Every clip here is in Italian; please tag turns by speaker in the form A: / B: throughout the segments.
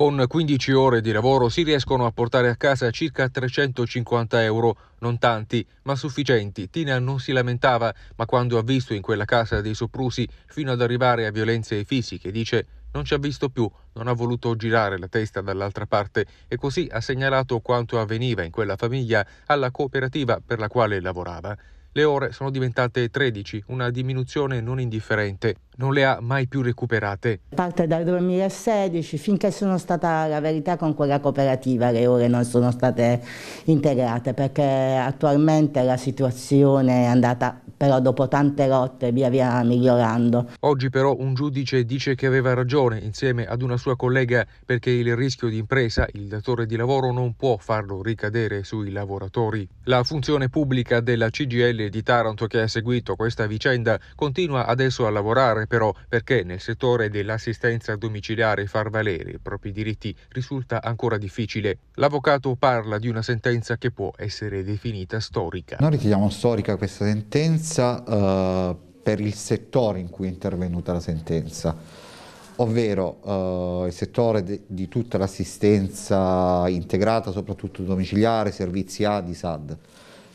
A: Con 15 ore di lavoro si riescono a portare a casa circa 350 euro, non tanti, ma sufficienti. Tina non si lamentava, ma quando ha visto in quella casa dei soprusi fino ad arrivare a violenze fisiche, dice non ci ha visto più, non ha voluto girare la testa dall'altra parte e così ha segnalato quanto avveniva in quella famiglia alla cooperativa per la quale lavorava. Le ore sono diventate 13, una diminuzione non indifferente. Non le ha mai più recuperate.
B: Parte dal 2016 finché sono stata la verità con quella cooperativa, le ore non sono state integrate perché attualmente la situazione è andata però dopo tante lotte via via migliorando.
A: Oggi però un giudice dice che aveva ragione insieme ad una sua collega perché il rischio di impresa il datore di lavoro non può farlo ricadere sui lavoratori. La funzione pubblica della CGL Ville di Taranto che ha seguito questa vicenda continua adesso a lavorare però perché nel settore dell'assistenza domiciliare far valere i propri diritti risulta ancora difficile. L'avvocato parla di una sentenza che può essere definita storica.
C: Noi ritiriamo storica questa sentenza eh, per il settore in cui è intervenuta la sentenza ovvero eh, il settore de, di tutta l'assistenza integrata, soprattutto domiciliare, servizi A, di SAD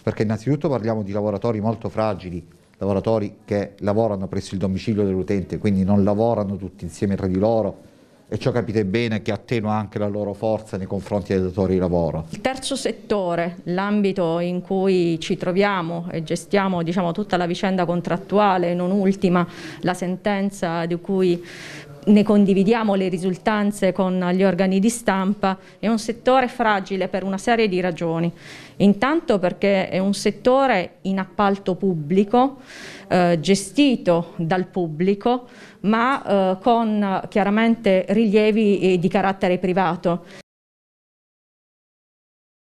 C: perché innanzitutto parliamo di lavoratori molto fragili, lavoratori che lavorano presso il domicilio dell'utente, quindi non lavorano tutti insieme tra di loro, e ciò capite bene che attenua anche la loro forza nei confronti dei datori di lavoro. Il
D: terzo settore, l'ambito in cui ci troviamo e gestiamo diciamo, tutta la vicenda contrattuale, non ultima la sentenza di cui ne condividiamo le risultanze con gli organi di stampa, è un settore fragile per una serie di ragioni. Intanto perché è un settore in appalto pubblico, eh, gestito dal pubblico, ma eh, con chiaramente rilievi eh, di carattere privato.